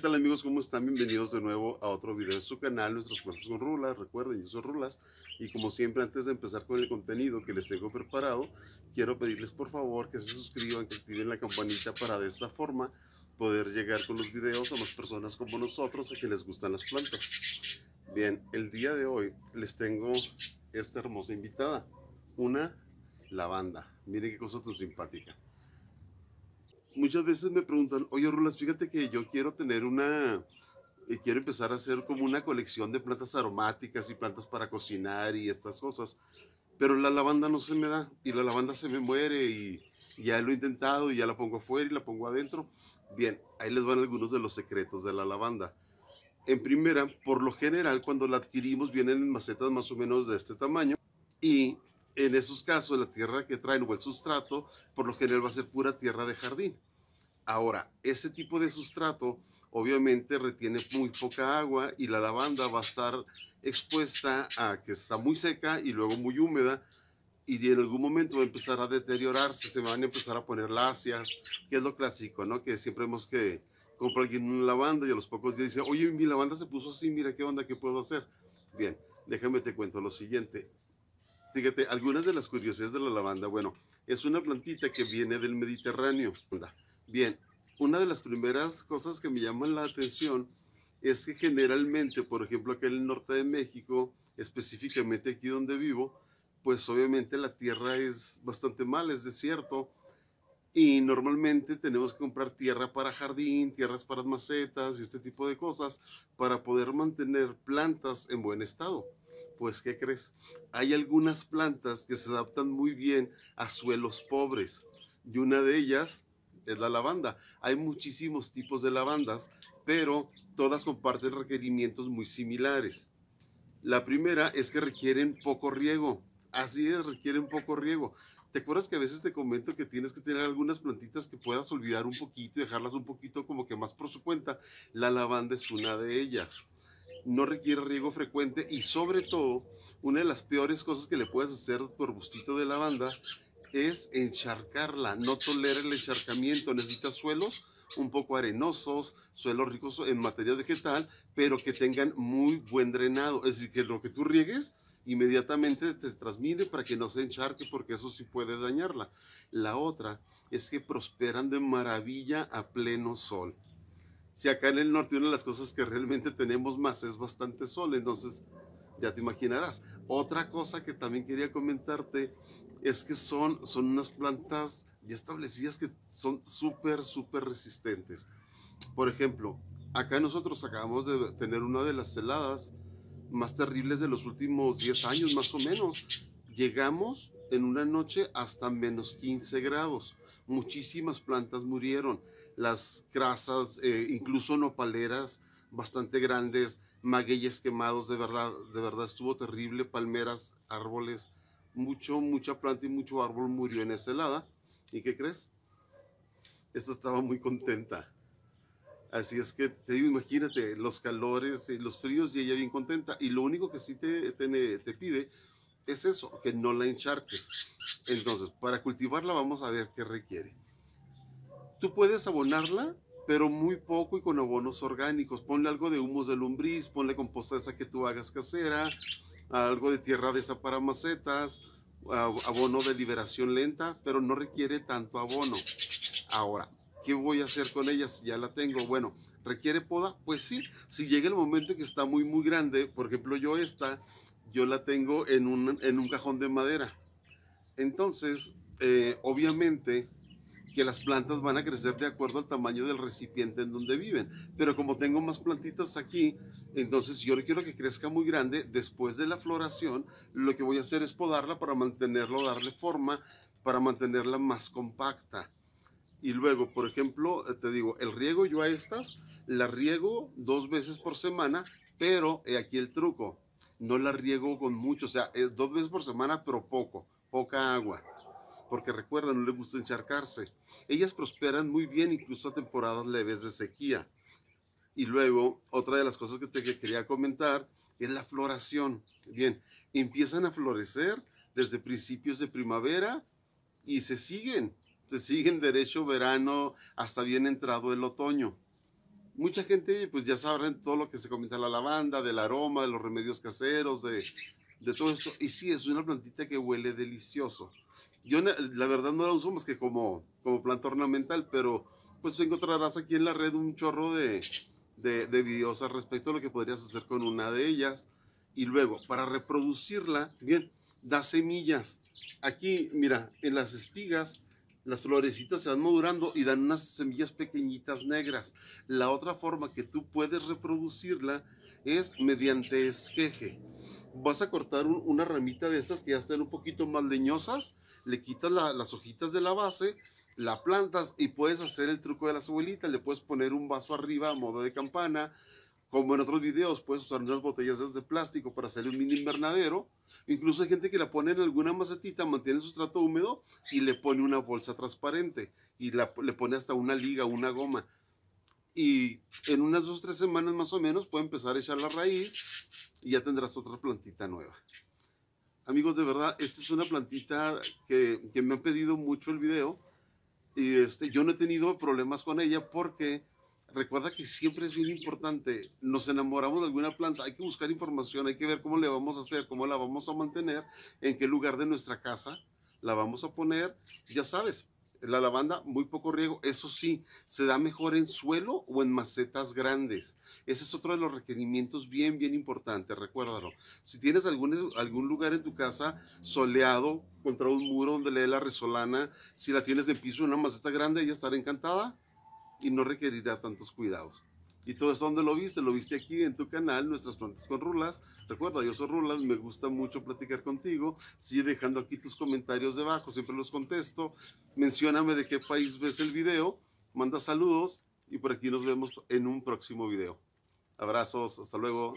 tal amigos? ¿Cómo están? Bienvenidos de nuevo a otro video de su canal, Nuestros Cuentos con Rulas. Recuerden, yo soy Rulas. Y como siempre, antes de empezar con el contenido que les tengo preparado, quiero pedirles por favor que se suscriban, que activen la campanita para de esta forma poder llegar con los videos a más personas como nosotros a que les gustan las plantas. Bien, el día de hoy les tengo esta hermosa invitada, una lavanda. Miren qué cosa tan simpática muchas veces me preguntan, oye Rulas, fíjate que yo quiero tener una, eh, quiero empezar a hacer como una colección de plantas aromáticas y plantas para cocinar y estas cosas, pero la lavanda no se me da y la lavanda se me muere y ya lo he intentado y ya la pongo afuera y la pongo adentro. Bien, ahí les van algunos de los secretos de la lavanda. En primera, por lo general cuando la adquirimos vienen en macetas más o menos de este tamaño y en esos casos la tierra que traen o el sustrato por lo general va a ser pura tierra de jardín. Ahora, ese tipo de sustrato obviamente retiene muy poca agua y la lavanda va a estar expuesta a que está muy seca y luego muy húmeda y en algún momento va a empezar a deteriorarse, se van a empezar a poner lacias, que es lo clásico, ¿no? Que siempre hemos que compra alguien una lavanda y a los pocos días dice, oye, mi lavanda se puso así, mira qué onda, qué puedo hacer. Bien, déjame te cuento lo siguiente. Fíjate, algunas de las curiosidades de la lavanda, bueno, es una plantita que viene del Mediterráneo. Bien, una de las primeras cosas que me llaman la atención es que generalmente, por ejemplo, aquí en el norte de México, específicamente aquí donde vivo, pues obviamente la tierra es bastante mala, es desierto. Y normalmente tenemos que comprar tierra para jardín, tierras para macetas y este tipo de cosas para poder mantener plantas en buen estado. Pues, ¿qué crees? Hay algunas plantas que se adaptan muy bien a suelos pobres. Y una de ellas es la lavanda. Hay muchísimos tipos de lavandas, pero todas comparten requerimientos muy similares. La primera es que requieren poco riego. Así es, requieren poco riego. ¿Te acuerdas que a veces te comento que tienes que tener algunas plantitas que puedas olvidar un poquito y dejarlas un poquito como que más por su cuenta? La lavanda es una de ellas. No requiere riego frecuente y sobre todo, una de las peores cosas que le puedes hacer por bustito de lavanda es encharcarla, no tolera el encharcamiento, necesita suelos un poco arenosos, suelos ricos en materia vegetal, pero que tengan muy buen drenado, es decir, que lo que tú riegues inmediatamente te transmite para que no se encharque porque eso sí puede dañarla. La otra es que prosperan de maravilla a pleno sol. Si acá en el norte una de las cosas que realmente tenemos más es bastante sol, entonces ya te imaginarás. Otra cosa que también quería comentarte es que son, son unas plantas ya establecidas que son súper, súper resistentes. Por ejemplo, acá nosotros acabamos de tener una de las heladas más terribles de los últimos 10 años, más o menos. Llegamos en una noche hasta menos 15 grados. Muchísimas plantas murieron. Las crasas, incluso eh, incluso nopaleras bastante grandes, magueyes quemados, de verdad, de verdad estuvo terrible, palmeras, árboles, mucho, mucha planta y mucho árbol murió en esa helada. ¿Y qué crees? Esta estaba muy contenta. Así es que te digo, imagínate los calores, y eh, los fríos y ella bien contenta. Y lo único que sí te pide es eso, que no la encharques. Entonces, para cultivarla vamos a ver qué requiere. Tú puedes abonarla pero muy poco y con abonos orgánicos. Ponle algo de humus de lombriz, ponle composta esa que tú hagas casera, algo de tierra de esa para macetas, abono de liberación lenta, pero no requiere tanto abono. Ahora, ¿qué voy a hacer con ellas? Ya la tengo. Bueno, ¿requiere poda? Pues sí. Si llega el momento que está muy, muy grande, por ejemplo, yo esta, yo la tengo en un, en un cajón de madera. Entonces, eh, obviamente, que las plantas van a crecer de acuerdo al tamaño del recipiente en donde viven. Pero como tengo más plantitas aquí, entonces yo le quiero que crezca muy grande. Después de la floración, lo que voy a hacer es podarla para mantenerlo, darle forma, para mantenerla más compacta. Y luego, por ejemplo, eh, te digo, el riego yo a estas, la riego dos veces por semana, pero eh, aquí el truco, no la riego con mucho, o sea, eh, dos veces por semana, pero poco, poca agua porque recuerda, no le gusta encharcarse. Ellas prosperan muy bien incluso a temporadas leves de sequía. Y luego, otra de las cosas que te quería comentar es la floración. Bien, empiezan a florecer desde principios de primavera y se siguen, se siguen derecho verano hasta bien entrado el otoño. Mucha gente pues ya sabrán todo lo que se comenta de la lavanda, del aroma, de los remedios caseros, de, todo esto. Y sí, es una plantita que huele delicioso. Yo la verdad no la uso más que como, como planta ornamental, pero pues encontrarás aquí en la red un chorro de, de, videos al respecto a lo que podrías hacer con una de ellas. Y luego, para reproducirla, bien, da semillas. Aquí, mira, en las espigas, las florecitas se van madurando y dan unas semillas pequeñitas negras. La otra forma que tú puedes reproducirla es mediante esqueje vas a cortar una ramita de esas que ya están un poquito más leñosas, le quitas las hojitas de la base, la plantas y puedes hacer el truco de las abuelitas, le puedes poner un vaso arriba a modo de campana, como en otros videos, puedes usar unas botellas de plástico para hacer un mini invernadero. Incluso hay gente que la pone en alguna macetita, mantiene el sustrato húmedo y le pone una bolsa transparente y le pone hasta una liga, una goma y en unas dos o tres semanas más o menos puede empezar a echar la raíz y ya tendrás otra plantita nueva. Amigos, de verdad, esta es una plantita que, me han pedido mucho el video y este, yo no he tenido problemas con ella porque recuerda que siempre es bien importante, nos enamoramos de alguna planta, hay que buscar información, hay que ver cómo le vamos a hacer, cómo la vamos a mantener, en qué lugar de nuestra casa la vamos a poner, ya sabes, la lavanda, muy poco riego. Eso sí, se da mejor en suelo o en macetas grandes. Ese es otro de los requerimientos bien, bien importantes. recuérdalo. Si tienes algún, algún lugar en tu casa soleado, contra un muro donde le dé la resolana, si la tienes de piso en una maceta grande, ella estará encantada y no requerirá tantos cuidados. Y todo eso, ¿dónde lo viste? Lo viste aquí en tu canal, Nuestras Plantas con Rulas. Recuerda, yo soy Rulas, me gusta mucho platicar contigo. Sigue dejando aquí tus comentarios debajo, siempre los contesto. Mencióname de qué país ves el video, manda saludos y por aquí nos vemos en un próximo video. Abrazos, hasta luego.